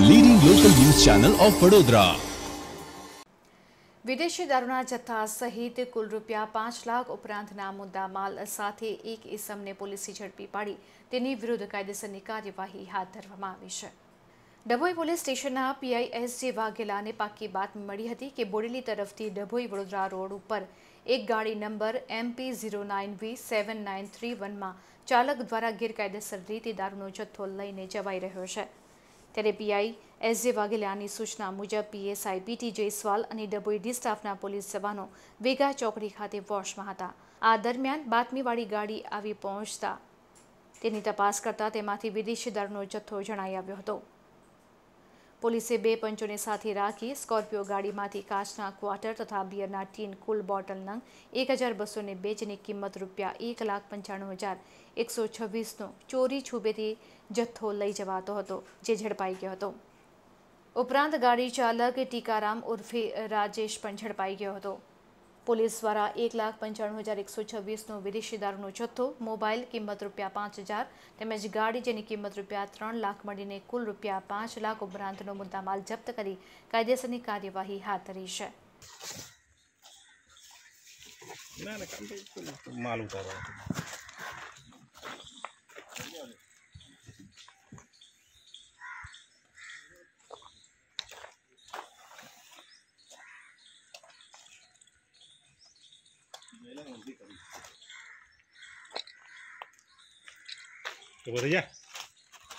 leading local news channel of Vadodara વિદેશી દારૂના જથ્થા સહિત કુલ રૂપિયા પાંચ લાખ ઉપરાંતના મુદ્દા માલ સાથે એક ઇસમને પોલીસે ઝડપી પાડી તેની વિરુદ્ધ કાયદેસરની કાર્યવાહી હાથ ધરવામાં આવી છે ડભોઈ પોલીસ સ્ટેશનના પીઆઈ વાઘેલાને પાકી બાતમી મળી હતી કે બોડેલી તરફથી ડભોઈ વડોદરા રોડ ઉપર એક ગાડી number MP zero nine V seven nine three વનમાં ચાલક દ્વારા ગેરકાયદેસર રીતે દારૂનો જથ્થો લઈને જવાઈ રહ્યો છે ત્યારે પીઆઈ એસ જે વાઘેલાની સૂચના મુજબ પીએસઆઈ બીટી જયસ્વાલ અને ડબોઈડી સ્ટાફના પોલીસ જવાનો વેગા ચોકડી ખાતે વોશમાં હતા આ દરમિયાન બાતમીવાળી ગાડી આવી પહોંચતા તેની તપાસ કરતા તેમાંથી વિદેશી દળનો જથ્થો જણાઈ આવ્યો હતો પોલીસે બે પંચોને સાથે રાખી સ્કોર્પિયો ગાડીમાંથી કાચના ક્વાર્ટર તથા બિયરના ટીન કુલ બોટલ નંગ એક હજાર બસોને બેચની કિંમત રૂપિયા એક લાખ પંચાણું હજાર એકસો છવ્વીસનો ચોરી છૂબેથી જથ્થો લઈ જવાતો હતો જે ઝડપાઈ ગયો હતો ઉપરાંત ગાડી ચાલક ટીકારામ ઉર્ફે રાજેશ પણ ઝડપાઈ ગયો હતો પોલીસ દ્વારા એક લાખ પંચાણું હજાર એકસો છવ્વીસનો વિદેશી દારૂનો જથ્થો મોબાઈલ કિંમત રૂપિયા પાંચ હજાર તેમજ ગાડી જેની કિંમત રૂપિયા ત્રણ લાખ મળીને કુલ રૂપિયા પાંચ લાખ ઉપરાંતનો મુદ્દામાલ જપ્ત કરી કાયદેસરની કાર્યવાહી હાથ ધરી છે માલ ઉતારવા તો બધા